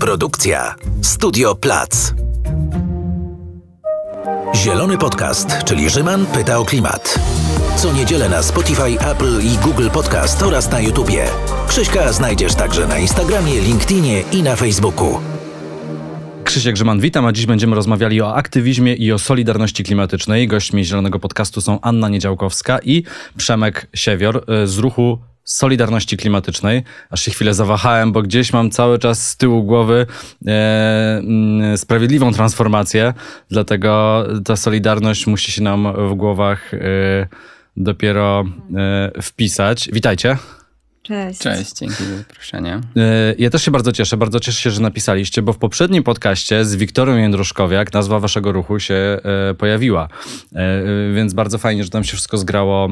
Produkcja Studio Plac. Zielony Podcast, czyli Rzyman pyta o klimat. Co niedzielę na Spotify, Apple i Google Podcast oraz na YouTubie. Krzyśka znajdziesz także na Instagramie, LinkedInie i na Facebooku. Krzysiek Grzyman, witam, a dziś będziemy rozmawiali o aktywizmie i o solidarności klimatycznej. Gośćmi Zielonego Podcastu są Anna Niedziałkowska i Przemek Siewior y, z ruchu Solidarności Klimatycznej. Aż się chwilę zawahałem, bo gdzieś mam cały czas z tyłu głowy e, mm, sprawiedliwą transformację, dlatego ta solidarność musi się nam w głowach e, dopiero e, wpisać. Witajcie. Cześć. Cześć, dzięki za zaproszenie. E, ja też się bardzo cieszę, bardzo cieszę się, że napisaliście, bo w poprzednim podcaście z Wiktorią Jędruszkowiak nazwa waszego ruchu się e, pojawiła, e, więc bardzo fajnie, że tam się wszystko zgrało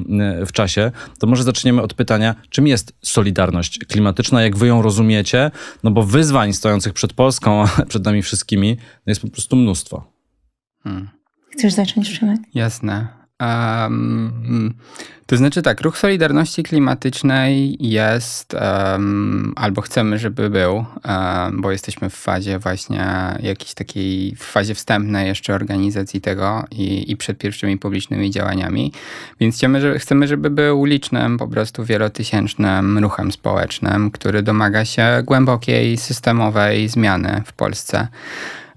w czasie. To może zaczniemy od pytania, czym jest Solidarność Klimatyczna, jak wy ją rozumiecie, no bo wyzwań stojących przed Polską, przed nami wszystkimi, no jest po prostu mnóstwo. Hmm. Chcesz zacząć, Przemek? Jasne. Um, to znaczy tak, ruch Solidarności Klimatycznej jest, um, albo chcemy, żeby był, um, bo jesteśmy w fazie właśnie jakiejś takiej, w fazie wstępnej jeszcze organizacji tego i, i przed pierwszymi publicznymi działaniami, więc chcemy żeby, chcemy, żeby był licznym, po prostu wielotysięcznym ruchem społecznym, który domaga się głębokiej, systemowej zmiany w Polsce.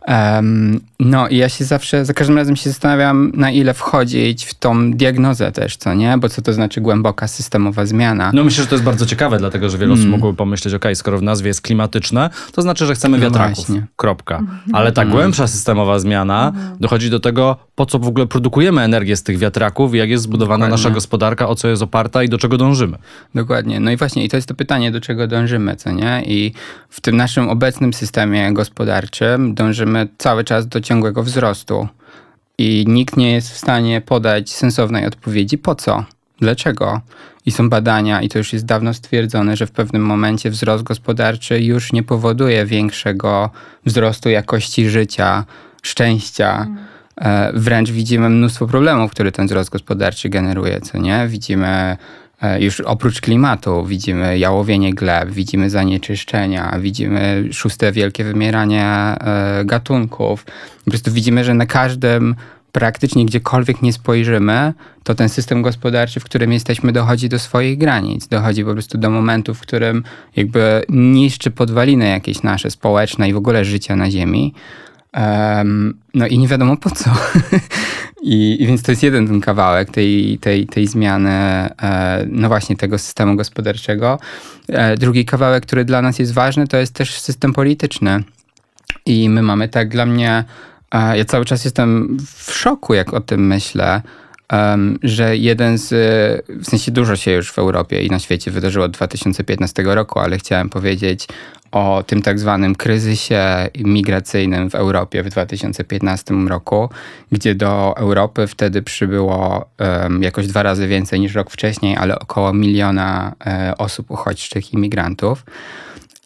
Um, no i ja się zawsze, za każdym razem się zastanawiam, na ile wchodzić w tą diagnozę też, co nie? Bo co to znaczy głęboka systemowa zmiana? No myślę, że to jest bardzo ciekawe, dlatego że wiele osób mm. mogłoby pomyśleć, ok, skoro w nazwie jest klimatyczne, to znaczy, że chcemy no wiatraków. No Kropka. Mhm. Ale ta mhm. głębsza systemowa zmiana mhm. dochodzi do tego, po co w ogóle produkujemy energię z tych wiatraków, jak jest zbudowana Dokładnie. nasza gospodarka, o co jest oparta i do czego dążymy. Dokładnie. No i właśnie, i to jest to pytanie, do czego dążymy, co nie? I w tym naszym obecnym systemie gospodarczym dążymy cały czas do ciągłego wzrostu. I nikt nie jest w stanie podać sensownej odpowiedzi, po co? Dlaczego? I są badania, i to już jest dawno stwierdzone, że w pewnym momencie wzrost gospodarczy już nie powoduje większego wzrostu jakości życia, szczęścia. Mm. E, wręcz widzimy mnóstwo problemów, które ten wzrost gospodarczy generuje, co nie? Widzimy e, już oprócz klimatu, widzimy jałowienie gleb, widzimy zanieczyszczenia, widzimy szóste wielkie wymieranie e, gatunków. Po prostu widzimy, że na każdym praktycznie gdziekolwiek nie spojrzymy, to ten system gospodarczy, w którym jesteśmy, dochodzi do swoich granic. Dochodzi po prostu do momentu, w którym jakby niszczy podwaliny jakieś nasze społeczne i w ogóle życia na Ziemi. Um, no i nie wiadomo po co. I, I, więc to jest jeden ten kawałek tej, tej, tej zmiany, e, no właśnie tego systemu gospodarczego. E, drugi kawałek, który dla nas jest ważny, to jest też system polityczny. I my mamy tak dla mnie, e, ja cały czas jestem w szoku, jak o tym myślę. Um, że jeden z, w sensie dużo się już w Europie i na świecie wydarzyło od 2015 roku, ale chciałem powiedzieć o tym tak zwanym kryzysie migracyjnym w Europie w 2015 roku, gdzie do Europy wtedy przybyło um, jakoś dwa razy więcej niż rok wcześniej, ale około miliona e, osób uchodźczych i migrantów.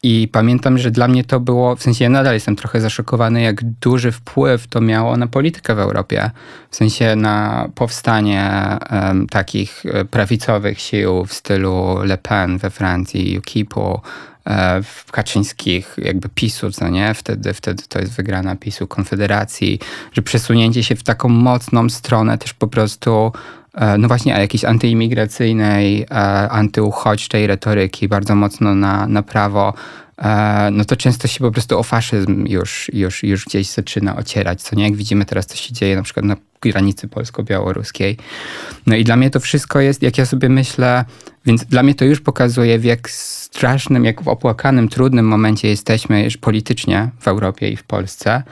I pamiętam, że dla mnie to było, w sensie ja nadal jestem trochę zaszokowany, jak duży wpływ to miało na politykę w Europie. W sensie na powstanie um, takich e, prawicowych sił w stylu Le Pen we Francji, UKIP-u, E, w Kaczyńskich, jakby PiSu, co nie? Wtedy, wtedy to jest wygrana PiSu Konfederacji, że przesunięcie się w taką mocną stronę też po prostu e, no właśnie jakiejś antyimigracyjnej, e, antyuchodźczej retoryki, bardzo mocno na, na prawo, no to często się po prostu o faszyzm już, już, już gdzieś zaczyna ocierać, co nie? Jak widzimy teraz, co się dzieje na przykład na granicy polsko-białoruskiej. No i dla mnie to wszystko jest, jak ja sobie myślę, więc dla mnie to już pokazuje, w jak strasznym, jak w opłakanym, trudnym momencie jesteśmy już politycznie w Europie i w Polsce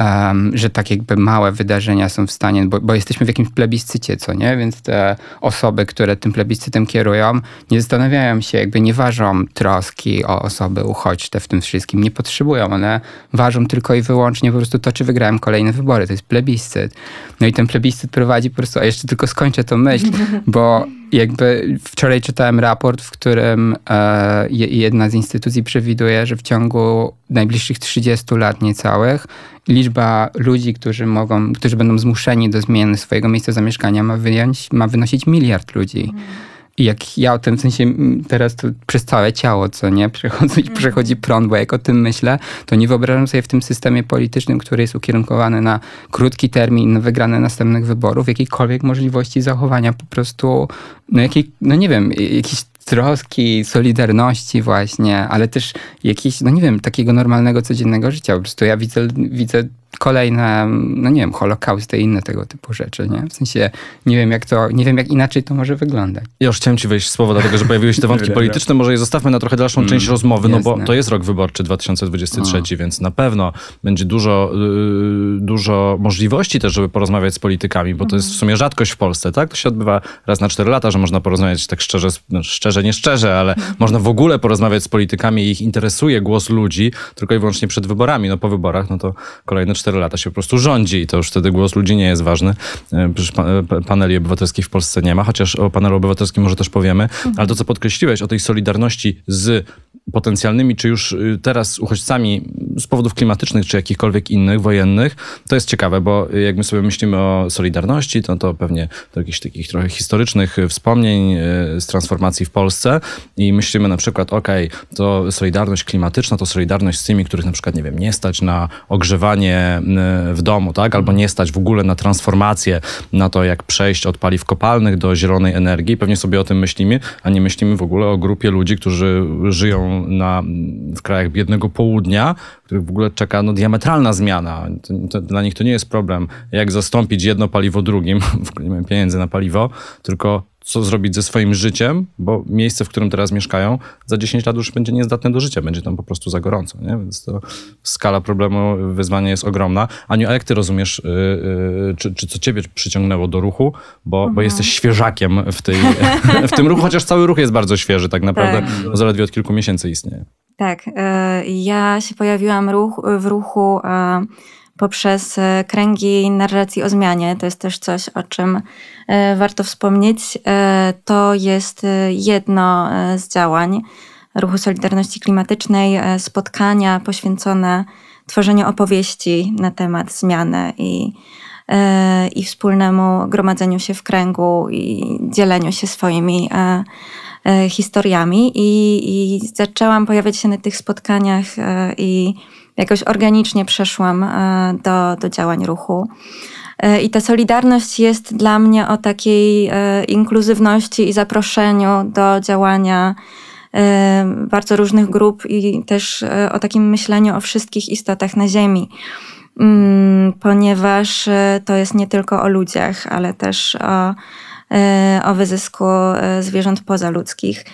um, że tak jakby małe wydarzenia są w stanie, bo, bo, jesteśmy w jakimś plebiscycie, co nie? Więc te osoby, które tym plebiscytem kierują, nie zastanawiają się, jakby nie ważą troski o osoby uchodźcze w tym wszystkim, nie potrzebują. One ważą tylko i wyłącznie po prostu to, czy wygrałem kolejne wybory. To jest plebiscyt. No i ten plebiscyt prowadzi po prostu, a jeszcze tylko skończę tą myśl, bo jakby wczoraj czytałem raport, w którym e, jedna z instytucji przewiduje, że w ciągu najbliższych 30 lat niecałych liczba ludzi, którzy mogą, którzy będą zmuszeni do zmiany swojego miejsca zamieszkania ma, wyjąć, ma wynosić miliard ludzi. Mm jak ja o tym w sensie mm, teraz to przez całe ciało, co nie, przechodzi, mm. przechodzi prąd, bo jak o tym myślę, to nie wyobrażam sobie w tym systemie politycznym, który jest ukierunkowany na krótki termin, na wygrane następnych wyborów, jakiejkolwiek możliwości zachowania po prostu, no, jakiej, no nie wiem, jakiś troski, solidarności właśnie, ale też jakiejś, no nie wiem, takiego normalnego, codziennego życia. Po prostu ja widzę, widzę kolejne, no nie wiem, holokausty i inne tego typu rzeczy, nie? W sensie nie wiem, jak to, nie wiem, jak inaczej to może wyglądać. Ja już chciałem ci wejść w słowo, dlatego że pojawiły się te wątki polityczne. Może je zostawmy na trochę dalszą mm, część rozmowy, jasne. no bo to jest rok wyborczy 2023, o. więc na pewno będzie dużo, yy, dużo możliwości też, żeby porozmawiać z politykami, bo to jest w sumie rzadkość w Polsce, tak? To się odbywa raz na 4 lata, że można porozmawiać tak szczerze, no, szczerze, nie szczerze, ale mhm. można w ogóle porozmawiać z politykami i ich interesuje głos ludzi, tylko i wyłącznie przed wyborami. No po wyborach, no to kolejne 4 4 lata się po prostu rządzi i to już wtedy głos ludzi nie jest ważny. E, przecież e, paneli obywatelskich w Polsce nie ma, chociaż o panelu obywatelskim może też powiemy, mhm. ale to, co podkreśliłeś o tej solidarności z potencjalnymi, czy już y, teraz uchodźcami z powodów klimatycznych, czy jakichkolwiek innych, wojennych, to jest ciekawe, bo jak my sobie myślimy o Solidarności, to, to pewnie do jakichś takich trochę historycznych y, wspomnień y, z transformacji w Polsce i myślimy na przykład, ok, to Solidarność klimatyczna, to Solidarność z tymi, których na przykład, nie wiem, nie stać na ogrzewanie w domu, tak? Albo nie stać w ogóle na transformację, na to, jak przejść od paliw kopalnych do zielonej energii. Pewnie sobie o tym myślimy, a nie myślimy w ogóle o grupie ludzi, którzy żyją na, w krajach biednego południa, których w ogóle czeka no, diametralna zmiana. To, to, dla nich to nie jest problem, jak zastąpić jedno paliwo drugim, w ogóle nie mam pieniędzy na paliwo, tylko co zrobić ze swoim życiem, bo miejsce, w którym teraz mieszkają, za 10 lat już będzie niezdatne do życia, będzie tam po prostu za gorąco, nie? więc to skala problemu, wyzwania jest ogromna. Aniu, a jak ty rozumiesz, yy, yy, czy, czy co ciebie przyciągnęło do ruchu, bo, mhm. bo jesteś świeżakiem w, tej, w tym ruchu, chociaż cały ruch jest bardzo świeży tak naprawdę, tak. bo zaledwie od kilku miesięcy istnieje. Tak, y, ja się pojawiłam ruch, w ruchu y, poprzez e, kręgi narracji o zmianie. To jest też coś, o czym e, warto wspomnieć. E, to jest jedno z działań Ruchu Solidarności Klimatycznej, spotkania poświęcone tworzeniu opowieści na temat zmiany i, i wspólnemu gromadzeniu się w kręgu i dzieleniu się swoimi historiami. I, i zaczęłam pojawiać się na tych spotkaniach i jakoś organicznie przeszłam e, do, do działań ruchu. E, I ta solidarność jest dla mnie o takiej e, inkluzywności i zaproszeniu do działania bardzo różnych grup i też o takim myśleniu o wszystkich istotach na Ziemi. Mm, ponieważ to jest nie tylko o ludziach, ale też o, o wyzysku zwierząt pozaludzkich.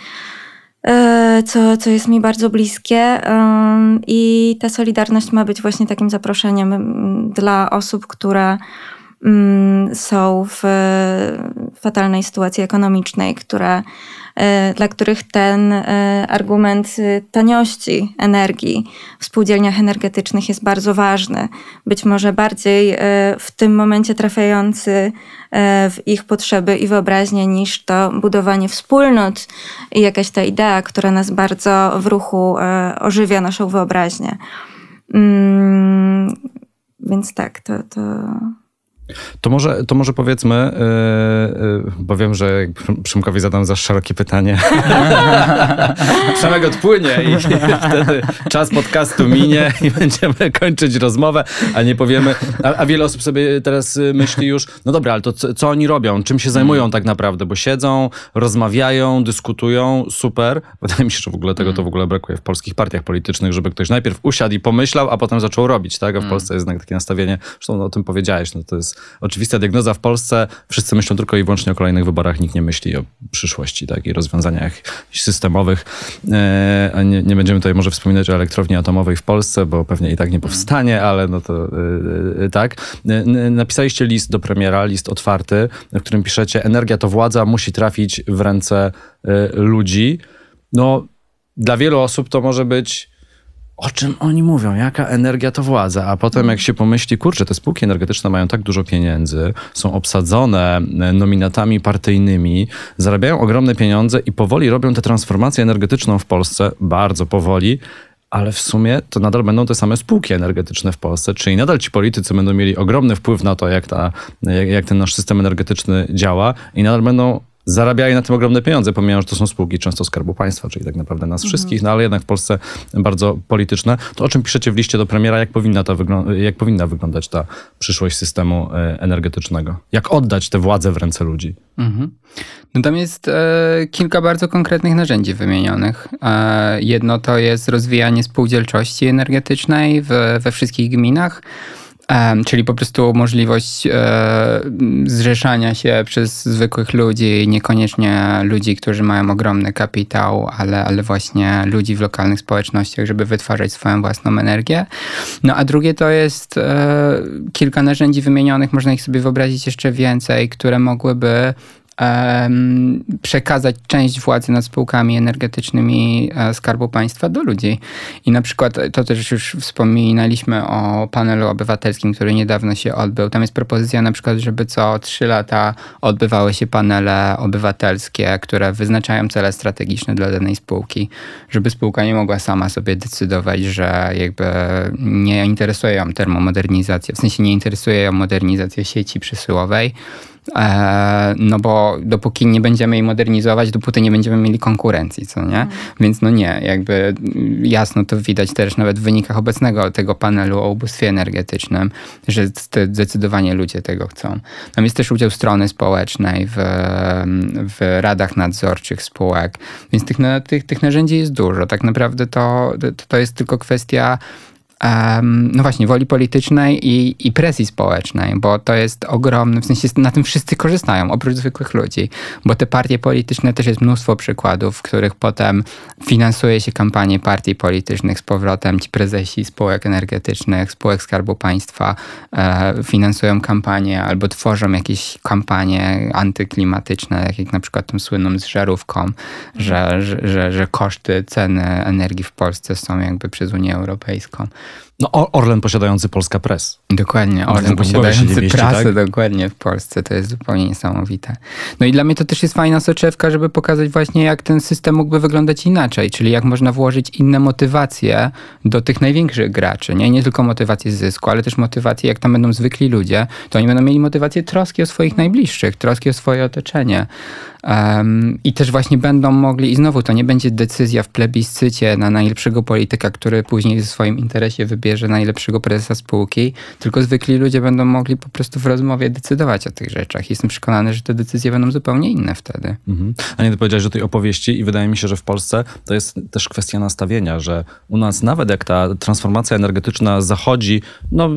E, co, co jest mi bardzo bliskie. I ta solidarność ma być właśnie takim zaproszeniem dla osób, które Mm, są w e, fatalnej sytuacji ekonomicznej, które, e, dla których ten e, argument taniości energii w spółdzielniach energetycznych jest bardzo ważny. Być może bardziej w tym momencie trafiający w ich potrzeby i wyobraźnię niż to budowanie wspólnot i jakaś ta idea, która nas bardzo w ruchu ożywia naszą wyobraźnię. Mm, więc tak, to, to to może, to może powiedzmy, yy, bo wiem, że Przymkowi zadam za szerokie pytanie. Przemek odpłynie i, wtedy czas podcastu minie i będziemy kończyć rozmowę, a nie powiemy. A, a wiele osób sobie teraz e, myśli już, no dobra, ale to co, co oni robią? Czym się zajmują tak naprawdę? Bo siedzą, rozmawiają, dyskutują, super. Wydaje mi się, że w ogóle tego to w ogóle brakuje w polskich partiach politycznych, żeby ktoś najpierw usiadł i pomyślał, a potem zaczął robić, tak? A w mm. Polsce jest jednak takie nastawienie, zresztą o tym powiedziałeś, no to jest oczywista diagnoza w Polsce. Wszyscy myślą tylko i wyłącznie o kolejnych wyborach, nikt nie myśli o przyszłości tak, i rozwiązaniach systemowych. E, nie, nie, będziemy tutaj może wspominać o elektrowni atomowej w Polsce, bo pewnie i tak nie powstanie, ale no to e, e, tak. E, napisaliście list do premiera, list otwarty, w którym piszecie, energia to władza, musi trafić w ręce e, ludzi. No, dla wielu osób to może być o czym oni mówią, jaka energia to władza, a potem jak się pomyśli, kurczę, te spółki energetyczne mają tak dużo pieniędzy, są obsadzone e, nominatami partyjnymi, zarabiają ogromne pieniądze i powoli robią tę transformację energetyczną w Polsce, bardzo powoli, ale w sumie to nadal będą te same spółki energetyczne w Polsce, czyli nadal ci politycy będą mieli ogromny wpływ na to, jak, ta, jak, jak ten nasz system energetyczny działa i nadal będą zarabiają na tym ogromne pieniądze, pomimo, że to są spółki często Skarbu Państwa, czyli tak naprawdę nas mhm. wszystkich, no ale jednak w Polsce bardzo polityczne. To o czym piszecie w liście do premiera, jak powinna, ta jak powinna wyglądać ta przyszłość systemu e, energetycznego? Jak oddać tę władzę w ręce ludzi? Mhm. No tam jest e, kilka bardzo konkretnych narzędzi wymienionych. E, jedno to jest rozwijanie spółdzielczości energetycznej w, we wszystkich gminach czyli po prostu możliwość e, zrzeszania się przez zwykłych ludzi, niekoniecznie ludzi, którzy mają ogromny kapitał, ale, ale właśnie ludzi w lokalnych społecznościach, żeby wytwarzać swoją własną energię. No a drugie to jest e, kilka narzędzi wymienionych, można ich sobie wyobrazić jeszcze więcej, które mogłyby przekazać część władzy nad spółkami energetycznymi e, Skarbu Państwa do ludzi. I na przykład e, to też już wspominaliśmy o panelu obywatelskim, który niedawno się odbył. Tam jest propozycja na przykład, żeby co trzy lata odbywały się panele obywatelskie, które wyznaczają cele strategiczne dla danej spółki, żeby spółka nie mogła sama sobie decydować, że jakby nie interesuje ją termomodernizacja, w sensie nie interesuje ją modernizacja sieci przesyłowej, E, no bo dopóki nie będziemy jej modernizować, dopóty nie będziemy mieli konkurencji, co nie? Mhm. Więc no nie, jakby jasno to widać też nawet w wynikach obecnego tego panelu o ubóstwie energetycznym, że zdecydowanie ludzie tego chcą. Tam jest też udział strony społecznej w, w radach nadzorczych spółek, więc tych, no, tych, tych narzędzi jest dużo. Tak naprawdę to, to jest tylko kwestia no właśnie, woli politycznej i, i presji społecznej, bo to jest ogromny, w sensie na tym wszyscy korzystają, oprócz zwykłych ludzi, bo te partie polityczne też jest mnóstwo przykładów, w których potem finansuje się kampanie partii politycznych z powrotem, ci prezesi spółek energetycznych, spółek Skarbu Państwa e, finansują kampanie albo tworzą jakieś kampanie antyklimatyczne, jak, jak na przykład tą słynną z żarówką, że, że, że, że koszty ceny energii w Polsce są jakby przez Unię Europejską. No, Orlen posiadający Polska Press. Dokładnie, tak, Orlen posiadający prasę tak? dokładnie w Polsce. To jest zupełnie niesamowite. No i dla mnie to też jest fajna soczewka, żeby pokazać właśnie, jak ten system mógłby wyglądać inaczej, czyli jak można włożyć inne motywacje do tych największych graczy. Nie, nie tylko motywacje zysku, ale też motywacje, jak tam będą zwykli ludzie, to oni będą mieli motywację troski o swoich najbliższych, troski o swoje otoczenie. Um, I też właśnie będą mogli, i znowu to nie będzie decyzja w plebiscycie na najlepszego polityka, który później w swoim interesie wybierze wybierze najlepszego prezesa spółki, tylko zwykli ludzie będą mogli po prostu w rozmowie decydować o tych rzeczach. Jestem przekonany, że te decyzje będą zupełnie inne wtedy. Mhm. A nie, ty powiedziałeś o tej opowieści i wydaje mi się, że w Polsce to jest też kwestia nastawienia, że u nas nawet jak ta transformacja energetyczna zachodzi, no y,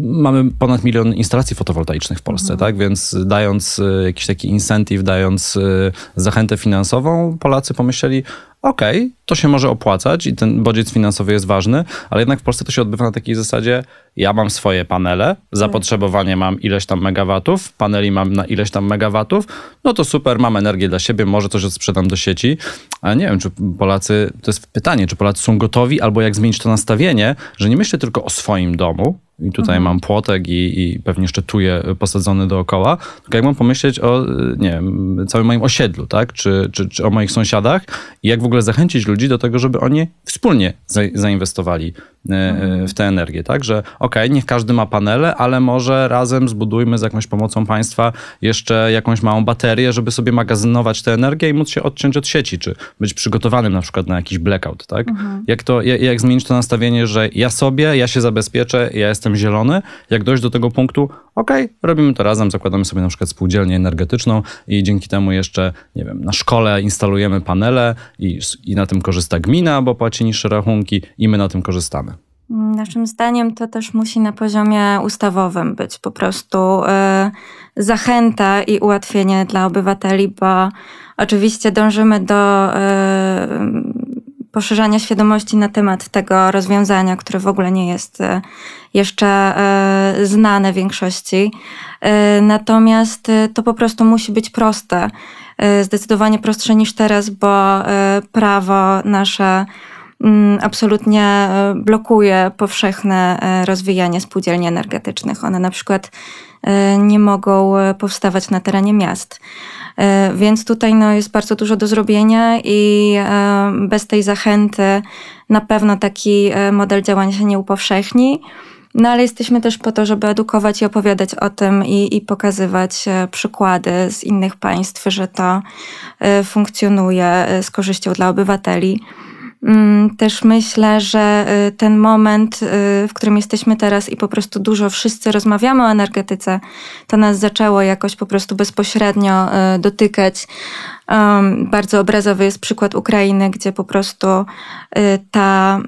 mamy ponad milion instalacji fotowoltaicznych w Polsce, mhm. tak? Więc dając y, jakiś taki incentyw, dając y, zachętę finansową, Polacy pomyśleli, okej, okay, to się może opłacać i ten bodziec finansowy jest ważny, ale jednak w Polsce to się odbywa na takiej zasadzie, ja mam swoje panele, zapotrzebowanie mhm. mam ileś tam megawatów, paneli mam na ileś tam megawatów, no to super, mam energię dla siebie, może coś sprzedam do sieci, ale nie wiem, czy Polacy, to jest pytanie, czy Polacy są gotowi albo jak zmienić to nastawienie, że nie myślę tylko o swoim domu, i tutaj mhm. mam płotek i, i pewnie tuję posadzony dookoła, tylko jak mam pomyśleć o, nie wiem, całym moim osiedlu, tak? Czy, czy, czy o moich sąsiadach i jak w ogóle zachęcić ludzi, ludzi do tego, żeby oni wspólnie zainwestowali E, w tę energię, tak? Że okej, okay, niech każdy ma panele, ale może razem zbudujmy z jakąś pomocą państwa jeszcze jakąś małą baterię, żeby sobie magazynować tę energię i móc się odciąć od sieci, czy być przygotowanym na przykład na jakiś blackout, tak? Mhm. Jak, to, jak, jak zmienić to nastawienie, że ja sobie, ja się zabezpieczę, ja jestem zielony, jak dojść do tego punktu, okej, okay, robimy to razem, zakładamy sobie na przykład spółdzielnię energetyczną i dzięki temu jeszcze, nie wiem, na szkole instalujemy panele i, i na tym korzysta gmina, bo płaci niższe rachunki i my na tym korzystamy. Naszym zdaniem to też musi na poziomie ustawowym być po prostu e, zachęta i ułatwienie dla obywateli, bo oczywiście dążymy do e, poszerzania świadomości na temat tego rozwiązania, które w ogóle nie jest e, jeszcze znane większości. Natomiast to po prostu musi być proste, zdecydowanie prostsze niż teraz, bo prawo nasze Mm, absolutnie e, blokuje powszechne e, rozwijanie spółdzielni energetycznych. One na przykład e, nie mogą powstawać na terenie miast. Więc tutaj no, jest bardzo dużo do zrobienia i bez tej zachęty na pewno taki model działania się nie upowszechni. No ale jesteśmy też po to, żeby edukować i opowiadać o tym i, i pokazywać przykłady z innych państw, że to funkcjonuje z korzyścią dla obywateli. Mm, też myślę, że y, ten moment, y, w którym jesteśmy teraz i po prostu dużo wszyscy rozmawiamy o energetyce, to nas zaczęło jakoś po prostu bezpośrednio y, dotykać. Um, bardzo obrazowy jest przykład Ukrainy, gdzie po prostu y, ta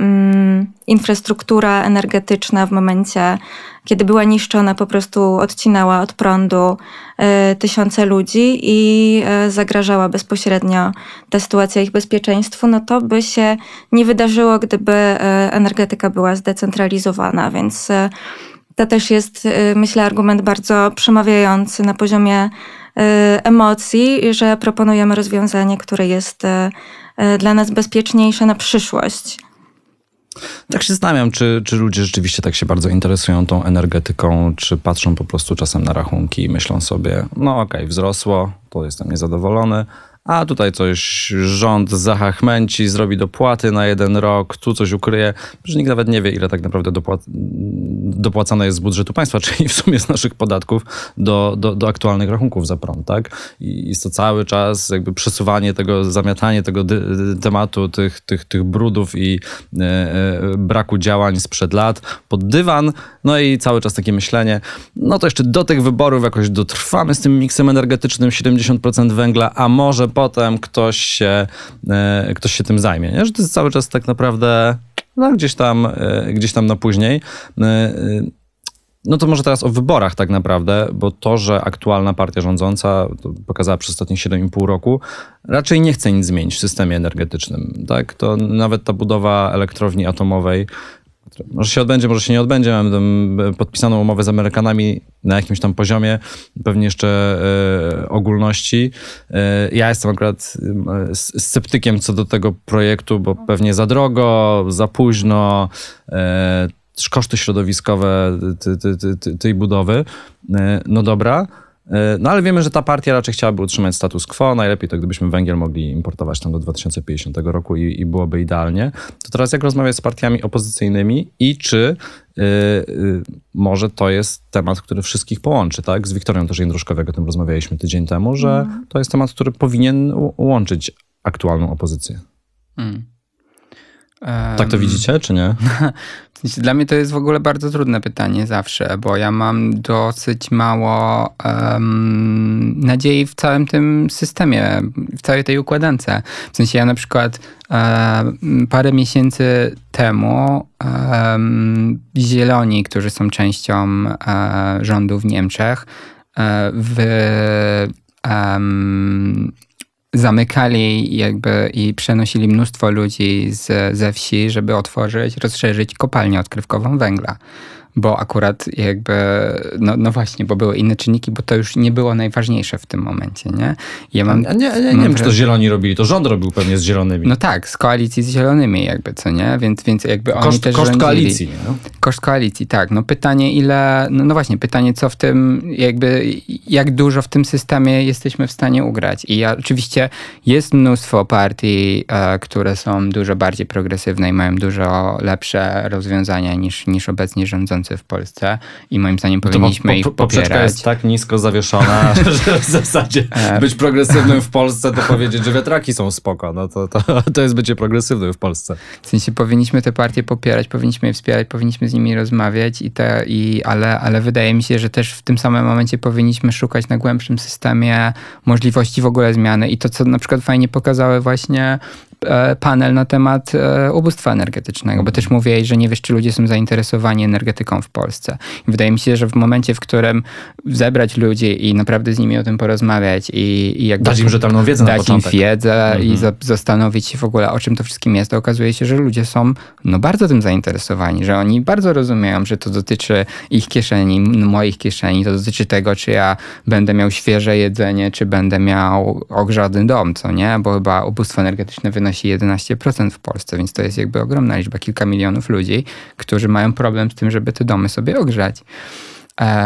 y, infrastruktura energetyczna w momencie, kiedy była niszczona, po prostu odcinała od prądu y, tysiące ludzi i e, zagrażała bezpośrednio ta sytuacja ich bezpieczeństwu. No to by się nie wydarzyło, gdyby e, energetyka była zdecentralizowana, więc e, to też jest, y, myślę, argument bardzo przemawiający na poziomie E, emocji, że proponujemy rozwiązanie, które jest e, e, dla nas bezpieczniejsze na przyszłość. Tak się zastanawiam, czy, czy ludzie rzeczywiście tak się bardzo interesują tą energetyką, czy patrzą po prostu czasem na rachunki i myślą sobie, no okej, okay, wzrosło, to jestem niezadowolony, a tutaj coś rząd zahachmęci, zrobi dopłaty na jeden rok, tu coś ukryje, że nikt nawet nie wie, ile tak naprawdę dopłac dopłacane jest z budżetu państwa, czyli w sumie z naszych podatków do, do, do aktualnych rachunków za prąd, tak? I jest to cały czas jakby przesuwanie tego, zamiatanie tego tematu, tych, tych, tych brudów i e, e, braku działań sprzed lat pod dywan, no i cały czas takie myślenie, no to jeszcze do tych wyborów jakoś dotrwamy z tym miksem energetycznym 70% węgla, a może po potem ktoś się, e, ktoś się tym zajmie. Nie? Że to jest cały czas tak naprawdę no, gdzieś, tam, e, gdzieś tam na później. E, no to może teraz o wyborach tak naprawdę, bo to, że aktualna partia rządząca pokazała przez ostatnie 7,5 roku, raczej nie chce nic zmienić w systemie energetycznym. Tak? To nawet ta budowa elektrowni atomowej może się odbędzie, może się nie odbędzie. Mam e, podpisaną umowę z Amerykanami na jakimś tam poziomie, pewnie jeszcze y, ogólności. Y, ja jestem akurat y, sceptykiem co do tego projektu, bo pewnie za drogo, za późno. koszty środowiskowe tej budowy. no dobra. No ale wiemy, że ta partia raczej chciałaby utrzymać status quo. Najlepiej to gdybyśmy węgiel mogli importować tam do 2050 roku i, i byłoby idealnie. To teraz jak rozmawiać z partiami opozycyjnymi i czy y, y, może to jest temat, który wszystkich połączy, tak? Z Wiktorią też Jędruszkowiego o tym rozmawialiśmy tydzień temu, że mhm. to jest temat, który powinien łączyć aktualną opozycję. Hmm. Tak to widzicie, czy nie? Dla mnie to jest w ogóle bardzo trudne pytanie zawsze, bo ja mam dosyć mało um, nadziei w całym tym systemie, w całej tej układance. W sensie ja na przykład um, parę miesięcy temu um, Zieloni, którzy są częścią e, rządu w Niemczech, e, w zamykali jakby i przenosili mnóstwo ludzi z, ze wsi, żeby otworzyć, rozszerzyć kopalnię odkrywkową węgla bo akurat jakby, no, no właśnie, bo były inne czynniki, bo to już nie było najważniejsze w tym momencie, nie? Ja mam, nie, nie, nie mam wiem, czy to zieloni robili, to rząd robił pewnie z zielonymi. No tak, z koalicji z zielonymi jakby, co nie? Więc, więc jakby koszt, oni też Koszt rządzili. koalicji, nie? No? Koszt koalicji, tak. No pytanie ile, no, no właśnie, pytanie co w tym jakby, jak dużo w tym systemie jesteśmy w stanie ugrać. I ja, oczywiście jest mnóstwo partii, e, które są dużo bardziej progresywne i mają dużo lepsze rozwiązania niż, niż obecnie rządzący w Polsce i moim zdaniem powinniśmy ich popierać. Poprzeczka jest tak nisko zawieszona, że w zasadzie e. być progresywnym w Polsce to powiedzieć, że wiatraki są spoko. No to, to, to jest bycie progresywnym w Polsce. W sensie powinniśmy te partie popierać, powinniśmy je wspierać, powinniśmy z nimi rozmawiać, i te, i, ale, ale wydaje mi się, że też w tym samym momencie powinniśmy szukać na głębszym systemie możliwości w ogóle zmiany i to, co na przykład fajnie pokazały właśnie E, panel na temat e, ubóstwa energetycznego, bo też mhm. mówię, że nie wiesz, czy ludzie są zainteresowani energetyką w Polsce. wydaje mi się, że w momencie, w którym zebrać ludzi i naprawdę z nimi o tym porozmawiać i, i jakby... Dać im rzetelną wiedzę dać na początek. im wiedzę mhm. i za, zastanowić się w ogóle, o czym to wszystkim jest, to okazuje się, że ludzie są no, bardzo tym zainteresowani, że oni bardzo rozumieją, że to dotyczy ich kieszeni, moich kieszeni, to dotyczy tego, czy ja będę miał świeże jedzenie, czy będę miał ogrzany dom, co nie? Bo chyba ubóstwo energetyczne wynosi wynosi 11% w Polsce, więc to jest jakby ogromna liczba, kilka milionów ludzi, którzy mają problem z tym, żeby te domy sobie ogrzać.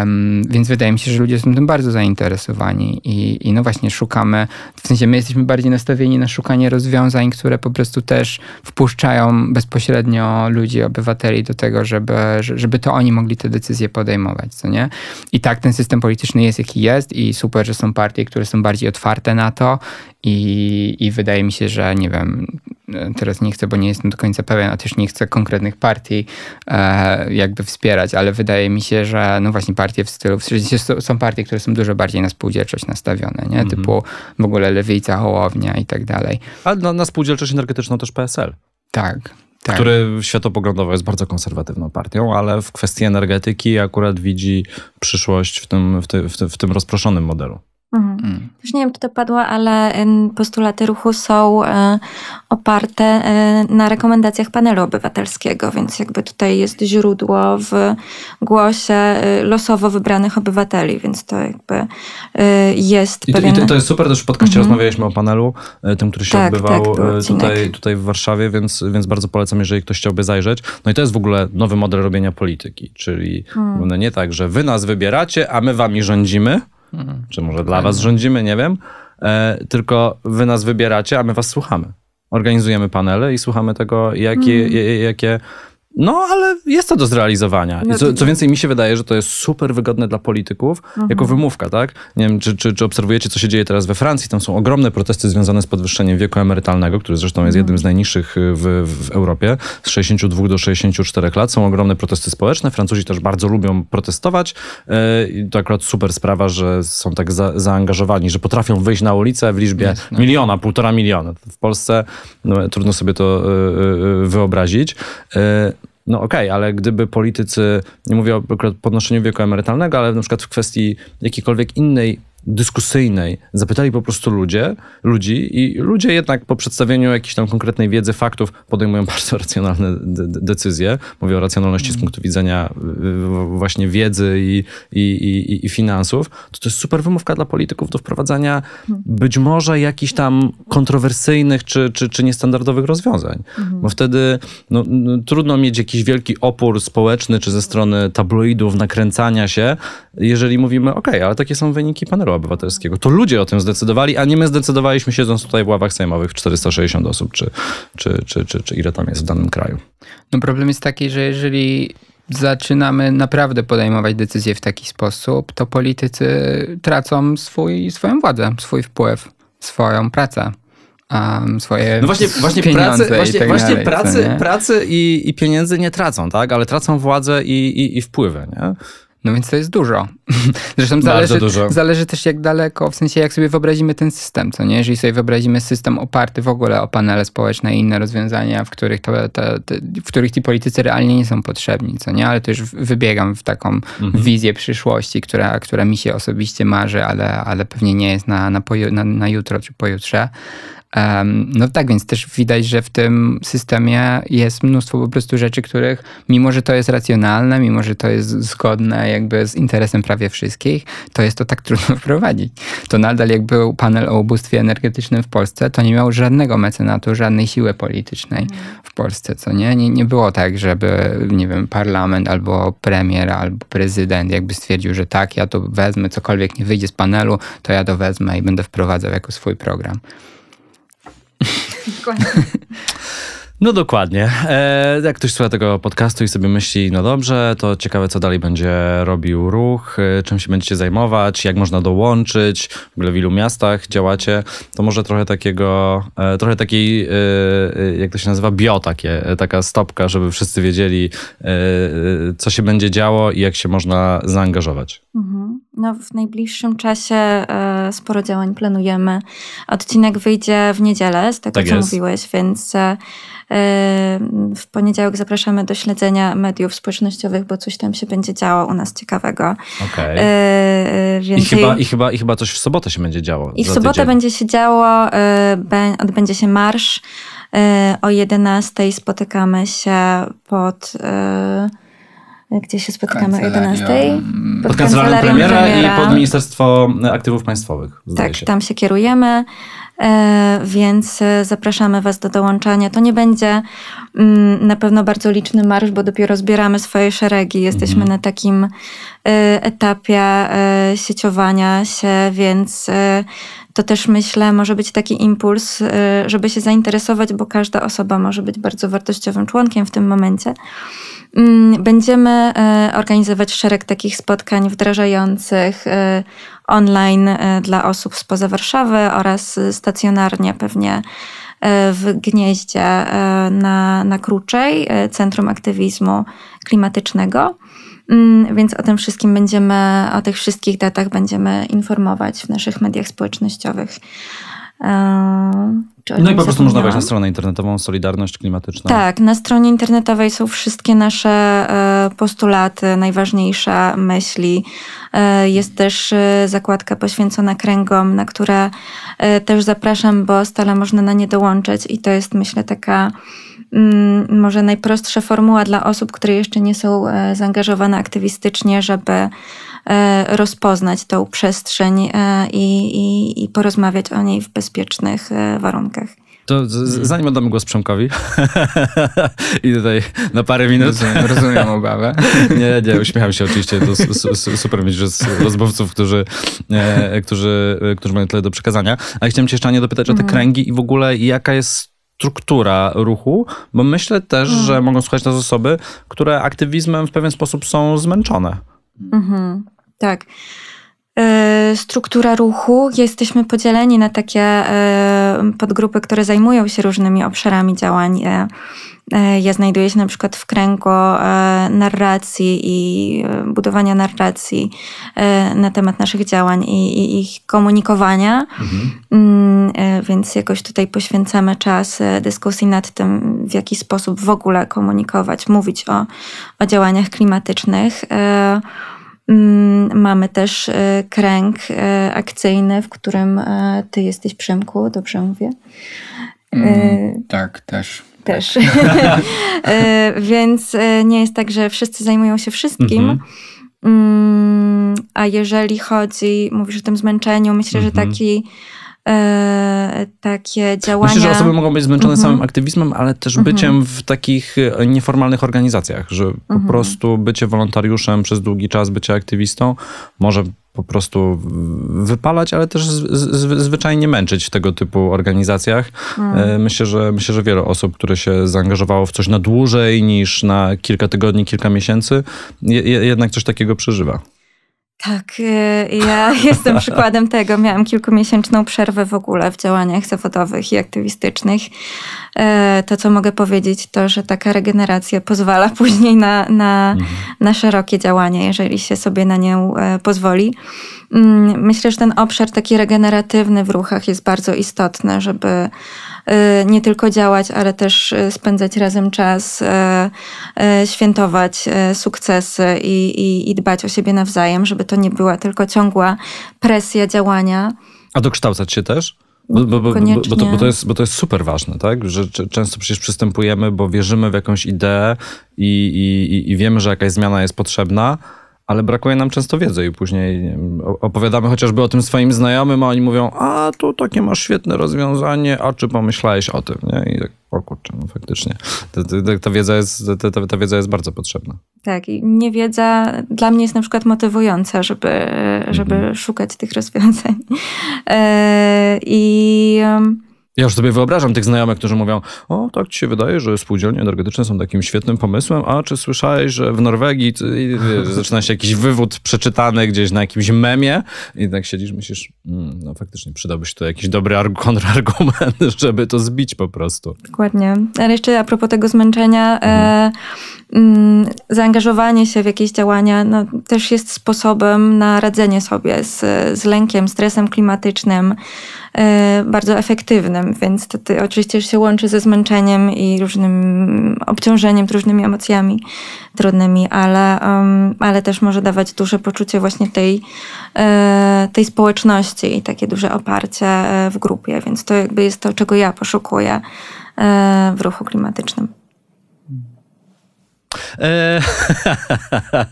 Um, więc wydaje mi się, że ludzie są tym bardzo zainteresowani i, i no właśnie szukamy, w sensie my jesteśmy bardziej nastawieni na szukanie rozwiązań, które po prostu też wpuszczają bezpośrednio ludzi, obywateli do tego, żeby, żeby to oni mogli te decyzje podejmować, co nie? I tak ten system polityczny jest jaki jest i super, że są partie, które są bardziej otwarte na to i, i wydaje mi się, że nie wiem, teraz nie chcę, bo nie jestem do końca pewien, a też nie chcę konkretnych partii e, jakby wspierać, ale wydaje mi się, że no właśnie właśnie partie w stylu, są partie, które są dużo bardziej na spółdzielczość nastawione, nie? Mhm. Typu w ogóle lewica, hołownia i tak dalej. Ale na, no, na spółdzielczość energetyczną też PSL. Tak, tak. który światopoglądowo jest bardzo konserwatywną partią, ale w kwestii energetyki akurat widzi przyszłość w tym, w, ty, w, ty, w tym rozproszonym modelu. Mhm. Mm. Też nie wiem, czy to padło, ale postulaty ruchu są e, oparte e, na rekomendacjach panelu obywatelskiego, więc jakby tutaj jest źródło w głosie e, losowo wybranych obywateli, więc to jakby jest I to, pewien... I to jest super, też w podcaście mhm. rozmawialiśmy o panelu, tym, który się tak, odbywał tak, tutaj, tutaj w Warszawie, więc, więc bardzo polecam, jeżeli ktoś chciałby zajrzeć. No i to jest w ogóle nowy model robienia polityki, czyli mhm. no nie tak, że wy nas wybieracie, a my wami rządzimy, Mhm. Czy może dla was rządzimy, nie wiem. E, tylko wy nas wybieracie, a my was słuchamy. Organizujemy panele i słuchamy tego, jakie, mhm. je, jakie no, ale jest to do zrealizowania. No co, co, więcej, mi się wydaje, że to jest super wygodne dla polityków mhm. jako wymówka, tak? Nie wiem, czy, czy, czy, obserwujecie, co się dzieje teraz we Francji. Tam są ogromne protesty związane z podwyższeniem wieku emerytalnego, który zresztą jest mhm. jednym z najniższych y, w, w Europie, z 62 do 64 lat. Są ogromne protesty społeczne. Francuzi też bardzo lubią protestować. Y, I to akurat super sprawa, że są tak za, zaangażowani, że potrafią wyjść na ulicę w liczbie jest, miliona, półtora miliona. W Polsce no, trudno sobie to y, wyobrazić. No okej, okay, ale gdyby politycy, nie mówię o podnoszeniu wieku emerytalnego, ale na przykład w kwestii jakiejkolwiek innej dyskusyjnej zapytali po prostu ludzie, ludzi i ludzie jednak po przedstawieniu jakiejś tam konkretnej wiedzy, faktów podejmują bardzo racjonalne decyzje. Mówię o racjonalności mm. z mhm. punktu widzenia właśnie wiedzy i, i, i, i, finansów. To to jest super wymówka dla polityków do wprowadzania mhm. być może jakichś tam kontrowersyjnych czy, czy, czy niestandardowych rozwiązań. Mm. Bo wtedy no, no, trudno mieć jakiś wielki opór społeczny czy ze strony tabloidów, nakręcania się, jeżeli mówimy, ok, ale takie są wyniki panelu Obywatelskiego. To ludzie o tym zdecydowali, a nie my zdecydowaliśmy siedząc tutaj w ławach sejmowych 460 osób, czy, czy, czy, czy, czy ile tam jest w danym kraju. No problem jest taki, że jeżeli zaczynamy naprawdę podejmować decyzje w taki sposób, to politycy tracą swój, swoją władzę, swój wpływ, swoją pracę. Um, swoje no właśnie, właśnie pracy, właśnie, tak właśnie dalej, pracy, pracy i, i, pieniędzy nie tracą, tak? Ale tracą władzę i, i, i wpływy, nie? No więc to jest dużo. Zresztą zależy, dużo. zależy też jak daleko, w sensie jak sobie wyobrazimy ten system, co nie? Jeżeli sobie wyobrazimy system oparty w ogóle o panele społeczne i inne rozwiązania, w których, to, to, to w których ci politycy realnie nie są potrzebni, co nie? Ale to już wybiegam w taką mhm. wizję przyszłości, która, która mi się osobiście marzy, ale, ale pewnie nie jest na, na, poju, na, na jutro czy pojutrze. No tak, więc też widać, że w tym systemie jest mnóstwo po prostu rzeczy, których mimo, że to jest racjonalne, mimo, że to jest zgodne jakby z interesem prawie wszystkich, to jest to tak trudno wprowadzić. To nadal jak był panel o ubóstwie energetycznym w Polsce, to nie miał żadnego mecenatu, żadnej siły politycznej w Polsce, co nie? Nie, nie było tak, żeby, nie wiem, parlament albo premier, albo prezydent jakby stwierdził, że tak, ja to wezmę, cokolwiek nie wyjdzie z panelu, to ja to wezmę i będę wprowadzał jako swój program. Dokładnie. No dokładnie. E, jak ktoś słucha tego podcastu i sobie myśli, no dobrze, to ciekawe, co dalej będzie robił ruch, e, czym się będziecie zajmować, jak można dołączyć, w ogóle w ilu miastach działacie, to może trochę takiego, e, trochę takiej, e, e, jak to się nazywa, bio takie, taka stopka, żeby wszyscy wiedzieli, co się będzie działo i jak się można zaangażować. Mhm. No, w najbliższym czasie e, sporo działań planujemy. Odcinek wyjdzie w niedzielę, z tego tak co jest. mówiłeś, więc e, e, w poniedziałek zapraszamy do śledzenia mediów społecznościowych, bo coś tam się będzie działo u nas ciekawego. Okay. I, chyba, i, chyba, I chyba coś w sobotę się będzie działo. I w sobotę tydzień. będzie się działo, odbędzie się marsz. O 11 spotykamy się pod gdzie się spotkamy o 11. Mm, pod, pod kancelarią premiera, premiera i pod Ministerstwo Aktywów Państwowych. Tak, się. tam się kierujemy, e, więc e, zapraszamy Was do dołączania. To nie będzie mm, na pewno bardzo liczny marsz, bo dopiero zbieramy swoje szeregi. Jesteśmy mhm. na takim e, etapie sieciowania się, więc to też myślę, może być taki impuls, y, żeby się zainteresować, bo każda osoba może być bardzo wartościowym członkiem w tym momencie. Mm, będziemy y, organizować szereg takich spotkań wdrażających y, online dla osób spoza Warszawy oraz stacjonarnie pewnie w Gnieździe na, na Kruczej, Centrum Aktywizmu Klimatycznego. Mm, więc o tym wszystkim będziemy, o tych wszystkich datach będziemy informować w naszych mediach społecznościowych. Ehm, czy no i po prostu można wejść na stronę internetową Solidarność Klimatyczna. Tak, na stronie internetowej są wszystkie nasze e, postulaty, najważniejsze myśli. E, jest też e, zakładka poświęcona kręgom, na które też zapraszam, bo stale można na nie dołączyć i to jest myślę taka Mm, może najprostsza formuła dla osób, które jeszcze nie są e, zaangażowane aktywistycznie, żeby e, rozpoznać tą przestrzeń e, i, i, i porozmawiać o niej w bezpiecznych warunkach. To zanim oddam głos Przemkowi i tutaj na parę minut. Rozumiem, rozumiem obawę. nie, nie, uśmiecham się oczywiście. To super mieć rozmówców, którzy, którzy, którzy mają tyle do przekazania. A chciałem cię jeszcze nie dopytać mm. o te mhm. kręgi i w ogóle jaka jest struktura ruchu, bo myślę też, mm. że mogą słuchać nas osoby, które aktywizmem w pewien sposób są zmęczone. Mhm. Tak. E, struktura ruchu. Jesteśmy podzieleni na takie e, podgrupy, które zajmują się różnymi obszarami działań. E, E, ja znajduję się na przykład w kręgu e, narracji i e, budowania narracji na temat naszych działań i, i ich komunikowania, mhm. Mm, więc jakoś tutaj poświęcamy czas dyskusji nad tym, w jaki sposób w ogóle komunikować, mówić o, o działaniach klimatycznych. Mm, mamy też kręg akcyjny, w którym ty jesteś Przemku, dobrze mówię? Mm, tak, też. Też. Tak. E, więc e, nie jest tak, że wszyscy zajmują się wszystkim. Mhm. Mm, a jeżeli chodzi, mówisz o tym zmęczeniu, myślę, że mhm. taki e, takie działania. Myślę, że osoby mogą być zmęczone mhm. samym aktywizmem, ale też byciem w takich nieformalnych organizacjach, że po prostu bycie wolontariuszem przez długi czas, bycie aktywistą może po prostu wypalać, ale też z, z, zwyczajnie męczyć w tego typu organizacjach. Mm. E, myślę, że myślę, że wiele osób, które się zaangażowało w coś na dłużej niż na kilka tygodni, kilka miesięcy, je, jednak coś takiego przeżywa. Tak, y, ja jestem przykładem tego. Miałam kilkumiesięczną przerwę w ogóle w działaniach zawodowych i aktywistycznych. E, to, co mogę powiedzieć, to, że taka regeneracja pozwala później na, na, mhm. na szerokie działanie, jeżeli się sobie na nią e, pozwoli. Mm, myślę, że ten obszar taki regeneratywny w ruchach jest bardzo istotny, żeby Y, nie tylko działać, ale też y, spędzać razem czas, y, świętować sukcesy i, i, i dbać o siebie nawzajem, żeby to nie była tylko ciągła presja działania. A dokształcać się też? Bo, bo, bo, bo, to, bo, to jest, bo to jest super ważne, tak? Że często przecież przystępujemy, bo wierzymy w jakąś ideę i, i, i wiemy, że jakaś zmiana jest potrzebna, ale brakuje nam często wiedzy i później opowiadamy chociażby o tym swoim znajomym, a oni mówią, a tu takie masz świetne rozwiązanie, a czy pomyślałeś o tym, nie? I tak, o kurczę, no faktycznie. Ta, ta, ta wiedza jest, ta, ta, wiedza jest bardzo potrzebna. Tak, i niewiedza dla mnie jest na przykład motywująca, żeby, żeby mhm. szukać tych rozwiązań. E, I... Yy, ja już sobie wyobrażam tych znajomych, którzy mówią, o tak ci się wydaje, że spółdzielnie energetyczne są takim świetnym pomysłem, a czy słyszałeś, że w Norwegii ty, zaczyna się jakiś wywód przeczytany gdzieś na jakimś memie i tak siedzisz, myślisz, mm, no faktycznie przydałby się tu jakiś dobry kontrargument, żeby to zbić po prostu. Dokładnie. Ale jeszcze a propos tego zmęczenia... Mhm. E Mm, zaangażowanie się w jakieś działania no, też jest sposobem na radzenie sobie z, z lękiem, stresem klimatycznym, e, bardzo efektywnym, więc to, to oczywiście się łączy ze zmęczeniem i różnym obciążeniem, różnymi emocjami trudnymi, ale, um, ale też może dawać duże poczucie właśnie tej, e, tej społeczności i takie duże oparcie e, w grupie, więc to jakby jest to, czego ja poszukuję w ruchu klimatycznym. E,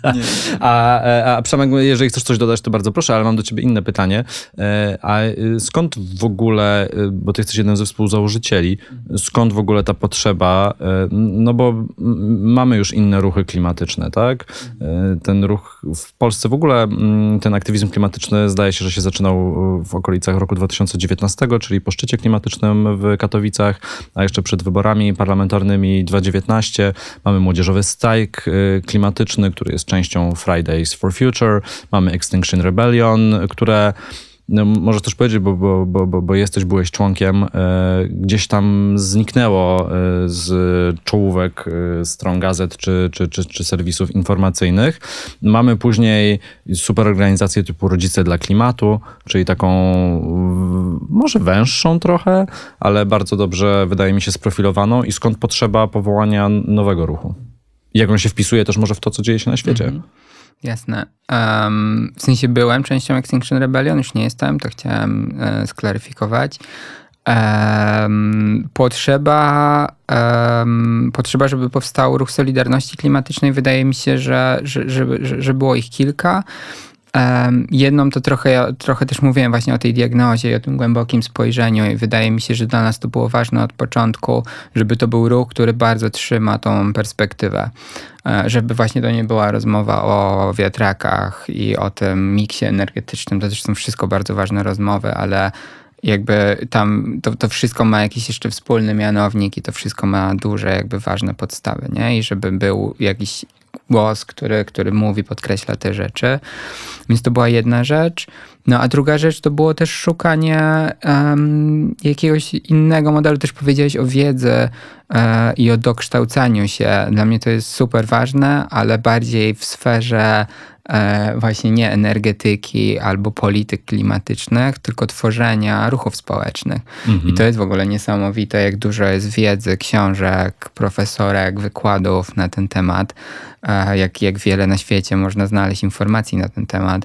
a, e, a Przemek, jeżeli chcesz coś dodać, to bardzo proszę, ale mam do ciebie inne pytanie. E, a skąd w ogóle, bo ty jesteś jednym ze współzałożycieli, mhm. skąd w ogóle ta potrzeba, no bo mamy już inne ruchy klimatyczne, tak? Mhm. Ten ruch w Polsce w ogóle, ten aktywizm klimatyczny zdaje się, że się zaczynał w okolicach roku 2019, czyli po szczycie klimatycznym w Katowicach, a jeszcze przed wyborami parlamentarnymi 2019 mamy młodzieżowe strajk y, klimatyczny, który jest częścią Fridays for Future, mamy Extinction Rebellion, które no, może też powiedzieć, bo, bo, bo, bo jesteś, byłeś członkiem, y, gdzieś tam zniknęło y, z czołówek stron gazet czy, czy, czy, czy serwisów informacyjnych. Mamy później superorganizację typu Rodzice dla Klimatu, czyli taką może węższą trochę, ale bardzo dobrze wydaje mi się sprofilowaną i skąd potrzeba powołania nowego ruchu? jak on się wpisuje też może w to, co dzieje się na świecie. Mhm. Jasne. Um, w sensie byłem częścią Extinction Rebellion, już nie jestem, to chciałem e, sklaryfikować. Um, potrzeba, um, potrzeba, żeby powstał ruch Solidarności Klimatycznej, wydaje mi się, że, że, że, że było ich kilka. Jedną to trochę, ja trochę też mówiłem właśnie o tej diagnozie i o tym głębokim spojrzeniu i wydaje mi się, że dla nas to było ważne od początku, żeby to był ruch, który bardzo trzyma tą perspektywę. E, żeby właśnie to nie była rozmowa o wiatrakach i o tym miksie energetycznym, to też są wszystko bardzo ważne rozmowy, ale jakby tam to, to wszystko ma jakiś jeszcze wspólny mianownik i to wszystko ma duże jakby ważne podstawy, nie? I żeby był jakiś głos, który, który mówi, podkreśla te rzeczy. Więc to była jedna rzecz. No a druga rzecz to było też szukanie um, jakiegoś innego modelu. Też powiedziałeś o wiedzy e, i o dokształcaniu się. Dla mnie to jest super ważne, ale bardziej w sferze e, właśnie nie energetyki albo polityk klimatycznych, tylko tworzenia ruchów społecznych. Mhm. I to jest w ogóle niesamowite, jak dużo jest wiedzy, książek, profesorek, wykładów na ten temat. E, jak, jak wiele na świecie można znaleźć informacji na ten temat.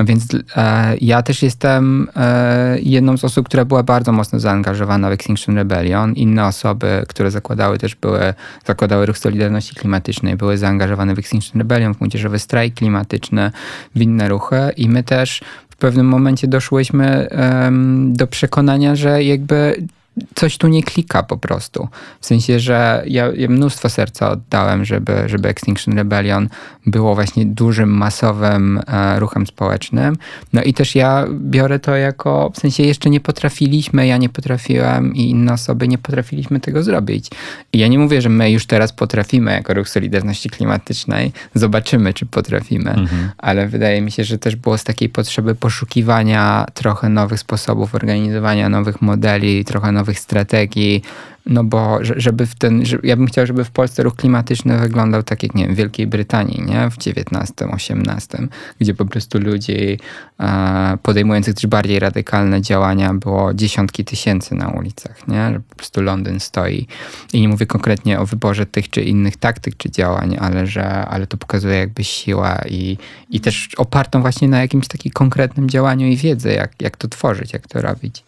Więc e, ja też jestem e, jedną z osób, która była bardzo mocno zaangażowana w Extinction Rebellion. Inne osoby, które zakładały też były, zakładały ruch Solidarności Klimatycznej, były zaangażowane w Extinction Rebellion, w młodzieżowy strajk klimatyczny, w inne ruchy i my też w pewnym momencie doszłyśmy um, do przekonania, że jakby coś tu nie klika po prostu. W sensie, że ja, ja, mnóstwo serca oddałem, żeby, żeby Extinction Rebellion było właśnie dużym, masowym e, ruchem społecznym. No i też ja biorę to jako, w sensie jeszcze nie potrafiliśmy, ja nie potrafiłem i inne osoby nie potrafiliśmy tego zrobić. I ja nie mówię, że my już teraz potrafimy jako ruch Solidarności Klimatycznej. Zobaczymy, czy potrafimy. Mhm. Ale wydaje mi się, że też było z takiej potrzeby poszukiwania trochę nowych sposobów organizowania, nowych modeli, trochę nowych nowych strategii, no bo żeby w ten, ja bym chciał, żeby w Polsce ruch klimatyczny wyglądał tak jak, nie wiem, w Wielkiej Brytanii, nie? W XIX, XVIII, gdzie po prostu ludzi e, podejmujących też bardziej radykalne działania było dziesiątki tysięcy na ulicach, nie? Że po prostu Londyn stoi. I nie mówię konkretnie o wyborze tych czy innych taktyk czy działań, ale że, ale to pokazuje jakby siłę i, i też opartą właśnie na jakimś takim konkretnym działaniu i wiedzy, jak, jak to tworzyć, jak to robić.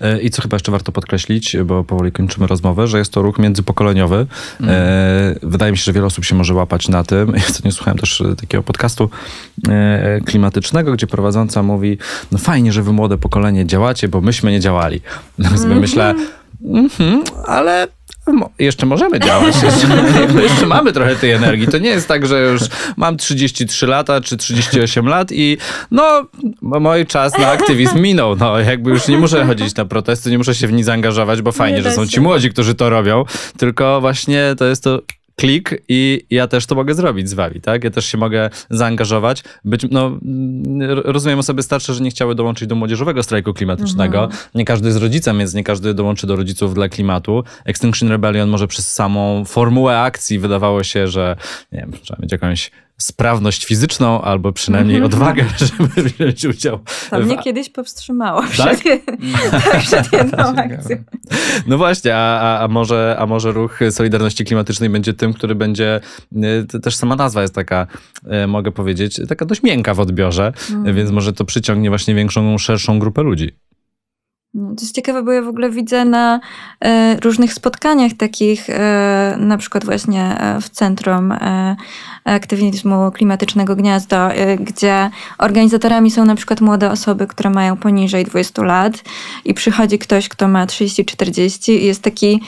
E, I co chyba jeszcze warto podkreślić, bo powoli kończymy rozmowę, rozmowę, że jest to ruch międzypokoleniowy. Mm. E, wydaje mi się, że wiele osób się może łapać na tym. Ja co nie słuchałem też e, takiego podcastu e, e, klimatycznego, gdzie prowadząca mówi, no fajnie, że wy młode pokolenie działacie, bo myśmy nie działali. Natomiast mm -hmm. myślę, mm -hmm, ale jeszcze możemy działać. Jeszcze, jeszcze, mamy trochę tej energii. To nie jest tak, że już mam 33 lata czy 38 lat i no, mój czas na aktywizm minął. No, jakby już nie muszę chodzić na protesty, nie muszę się w nic zaangażować, bo fajnie, że są ci młodzi, którzy to robią. Tylko właśnie to jest to klik i ja też to mogę zrobić z wami, tak? Ja też się mogę zaangażować. Być, no, rozumiem osoby starsze, że nie chciały dołączyć do młodzieżowego strajku klimatycznego. Mhm. Nie każdy jest rodzicem, więc nie każdy dołączy do rodziców dla klimatu. Extinction Rebellion może przez samą formułę akcji wydawało się, że nie wiem, trzeba mieć jakąś sprawność fizyczną, albo przynajmniej mhm. odwagę, żeby wziąć udział. To mnie kiedyś powstrzymało tak? przed, mm. tak, przed jedną akcją. No właśnie, a, a, może, a może ruch Solidarności Klimatycznej będzie tym, który będzie, y, też sama nazwa jest taka, y, mogę powiedzieć, taka dość miękka w odbiorze, mm. więc może to przyciągnie właśnie większą, szerszą grupę ludzi. No, to jest ciekawe, bo ja w ogóle widzę na e, różnych spotkaniach takich, e, na przykład właśnie e, w Centrum e, Aktywizmu Klimatycznego Gniazdo, e, gdzie organizatorami są na przykład młode osoby, które mają poniżej 20 lat i przychodzi ktoś, kto ma 30-40 i jest taki,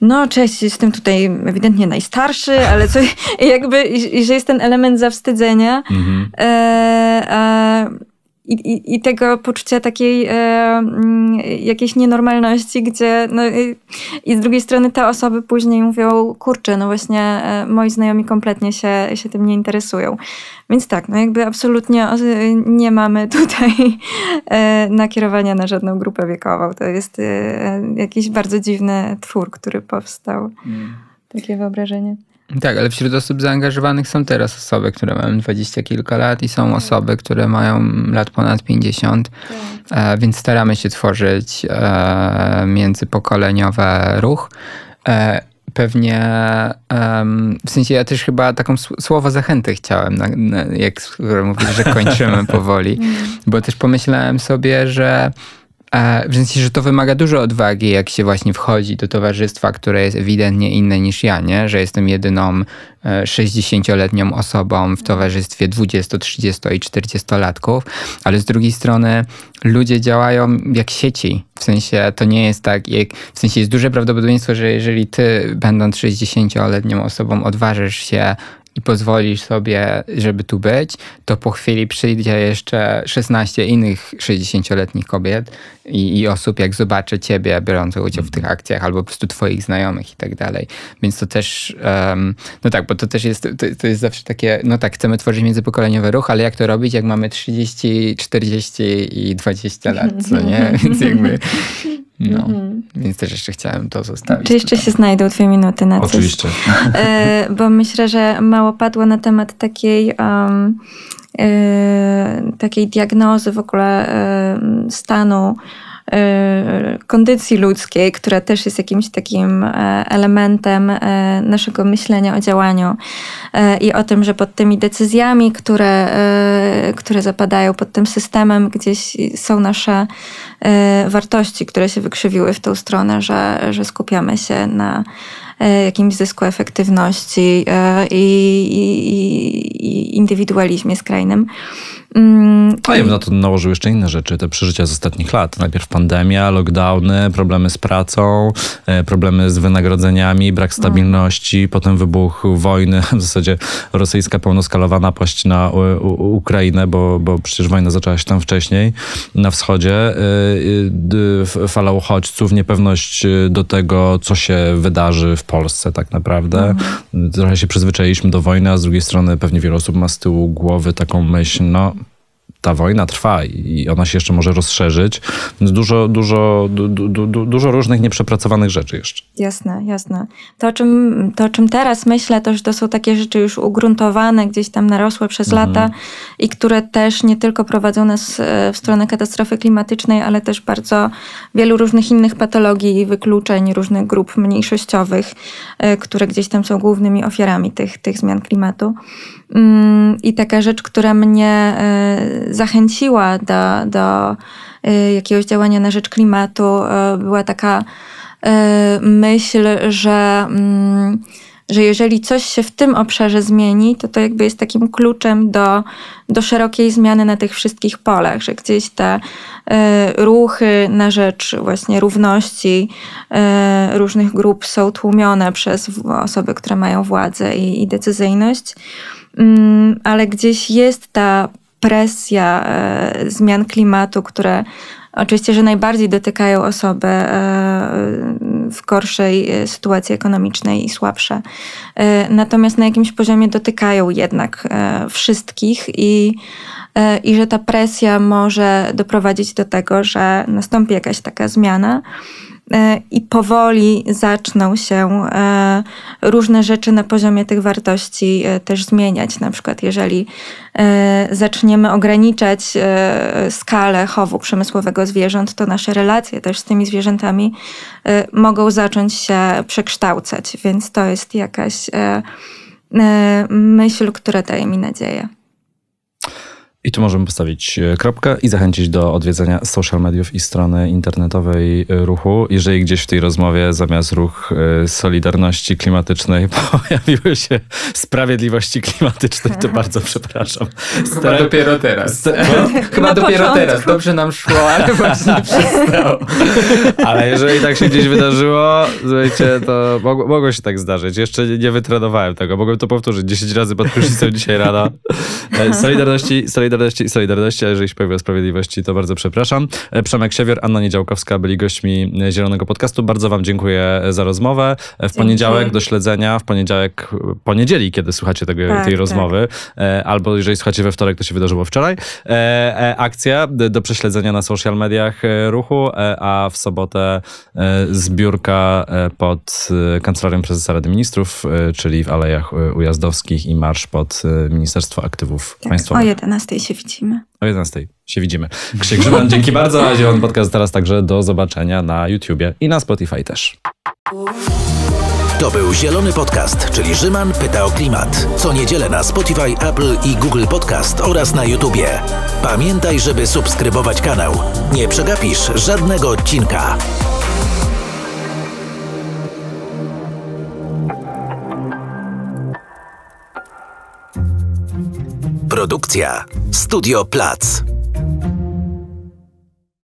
no cześć, jestem tutaj ewidentnie najstarszy, ale co, jakby, i, i, że jest ten element zawstydzenia. Mhm. E, i, i, tego poczucia takiej e, mm, jakiejś nienormalności, gdzie no, i, i, z drugiej strony te osoby później mówią, kurczę, no właśnie e, moi znajomi kompletnie się, się tym nie interesują. Więc tak, no jakby absolutnie e, nie mamy tutaj e, nakierowania na żadną grupę wiekową. To jest e, jakiś bardzo dziwny twór, który powstał. Mm. Takie wyobrażenie. Tak, ale wśród osób zaangażowanych są teraz osoby, które mają dwadzieścia kilka lat i są tak. osoby, które mają lat ponad pięćdziesiąt, tak. e, więc staramy się tworzyć e, międzypokoleniowy ruch e, pewnie, w sensie ja też chyba taką słowo zachęty chciałem, jak mówisz, że kończymy powoli, mhm. bo też pomyślałem sobie, że w sensie, że to wymaga dużo odwagi, jak się właśnie wchodzi do towarzystwa, które jest ewidentnie inne niż ja, nie? Że jestem jedyną 60-letnią e, osobą w towarzystwie 20, 30 i 40-latków, ale z drugiej strony ludzie działają jak sieci. W sensie to nie jest tak, jak, w sensie jest duże prawdopodobieństwo, że jeżeli ty, będąc 60-letnią osobą, odważysz się i pozwolisz sobie, żeby tu być, to po chwili przyjdzie jeszcze 16 innych 60-letnich kobiet i, i, osób, jak zobaczy ciebie biorąc udział w tych mhm. akcjach, albo po prostu twoich znajomych i tak dalej. Więc to też, um, no tak, bo to też jest, to, to, jest zawsze takie, no tak, chcemy tworzyć międzypokoleniowy ruch, ale jak to robić, jak mamy 30, 40 i 20 lat, co nie? Więc jakby no, mm-hmm. więc też jeszcze chciałem to zostawić. Czy jeszcze tutaj. się znajdą dwie minuty na coś? Oczywiście. Y, bo myślę, że mało padło na temat takiej... Um, takiej diagnozy w ogóle stanu E, kondycji ludzkiej, która też jest jakimś takim e, elementem e, naszego myślenia o działaniu i o tym, że pod tymi decyzjami, które, które zapadają, pod tym systemem gdzieś są nasze wartości, które się wykrzywiły w tą stronę, że, że skupiamy się na E, jakimś zysku efektywności e, i, i, i indywidualizmie skrajnym. Mm, A ja bym na to nałożył jeszcze inne rzeczy, te przeżycia z ostatnich lat. Najpierw pandemia, lockdowny, problemy z pracą, e, problemy z wynagrodzeniami, brak stabilności, mm. potem wybuch wojny, w zasadzie rosyjska pełnoskalowa napaść na U U Ukrainę, bo, bo przecież wojna zaczęła się tam wcześniej, na wschodzie, fala uchodźców, niepewność do tego, co się wydarzy w Polsce tak naprawdę. Mhm. Trochę się przyzwyczailiśmy do wojny, a z drugiej strony pewnie wiele osób ma z tyłu głowy taką myśl, no ta wojna trwa i ona się jeszcze może rozszerzyć. Więc dużo, dużo, du, du, du, dużo różnych nieprzepracowanych rzeczy jeszcze. Jasne, jasne. To o, czym, to, o czym teraz myślę, to, że to są takie rzeczy już ugruntowane, gdzieś tam narosłe przez mhm. lata i które też nie tylko prowadzą nas e, w stronę katastrofy klimatycznej, ale też bardzo wielu różnych innych patologii i wykluczeń różnych grup mniejszościowych, e, które gdzieś tam są głównymi ofiarami tych, tych zmian klimatu. Mm, I taka rzecz, która mnie e, zachęciła do, do e, jakiegoś działania na rzecz klimatu, e, była taka myśl, że, mm, że jeżeli coś się w tym obszarze zmieni, to to jakby jest takim kluczem do, do szerokiej zmiany na tych wszystkich polach, że gdzieś te ruchy na rzecz właśnie równości różnych grup są tłumione przez osoby, które mają władzę i, i decyzyjność. Mm, ale gdzieś jest ta presja e, zmian klimatu, które oczywiście, że najbardziej dotykają osoby e, w gorszej e, sytuacji ekonomicznej i słabsze. Natomiast na jakimś poziomie dotykają jednak wszystkich i, i że ta presja może doprowadzić do tego, że nastąpi jakaś taka zmiana. E, i powoli zaczną się e, różne rzeczy na poziomie tych wartości e, też zmieniać. Na przykład, jeżeli zaczniemy ograniczać skalę chowu przemysłowego zwierząt, to nasze relacje też z tymi zwierzętami mogą zacząć się przekształcać, więc to jest jakaś myśl, która daje mi nadzieję. I tu możemy postawić e, kropkę i zachęcić do odwiedzenia social mediów i strony internetowej ruchu. Jeżeli gdzieś w tej rozmowie zamiast ruch e, Solidarności Klimatycznej pojawiły się Sprawiedliwości Klimatycznej, to mhm. bardzo przepraszam. Chyba dopiero teraz. No, Chyba Na dopiero początku. teraz. Dobrze nam szło, ale właśnie przestało. ale jeżeli tak się gdzieś wydarzyło, słuchajcie, to mogło, mogło się tak zdarzyć. Jeszcze nie wytrenowałem tego. Mogłem to powtórzyć 10 razy pod prysznicem dzisiaj rano. E, solidarności, Solidarności Solidarności i Solidarności, a jeżeli się pojawiła Sprawiedliwości, to bardzo przepraszam. E, Przemek Siewier, Anna Niedziałkowska byli gośćmi e, Zielonego Podcastu. Bardzo wam dziękuję za rozmowę. E, w poniedziałek do śledzenia, w poniedziałek, poniedzieli, kiedy słuchacie tego, tak, tej tak. rozmowy, albo jeżeli słuchacie we wtorek, to się wydarzyło wczoraj, akcja do prześledzenia na social mediach ruchu, a w sobotę zbiórka pod Kancelarią Prezesa Rady Ministrów, czyli w Alejach Ujazdowskich i marsz pod Ministerstwo Aktywów tak, Państwowych. O 11 się widzimy. O 11 się widzimy. Krzysiek Grzyman, dzięki bardzo. A Zielony Podcast teraz także do zobaczenia na YouTubie i na Spotify też. To był Zielony Podcast, czyli Rzyman pyta o klimat. Co niedzielę na Spotify, Apple i Google Podcast oraz na YouTubie. Pamiętaj, żeby subskrybować kanał. Nie przegapisz żadnego odcinka. Produkcja Studio Plac.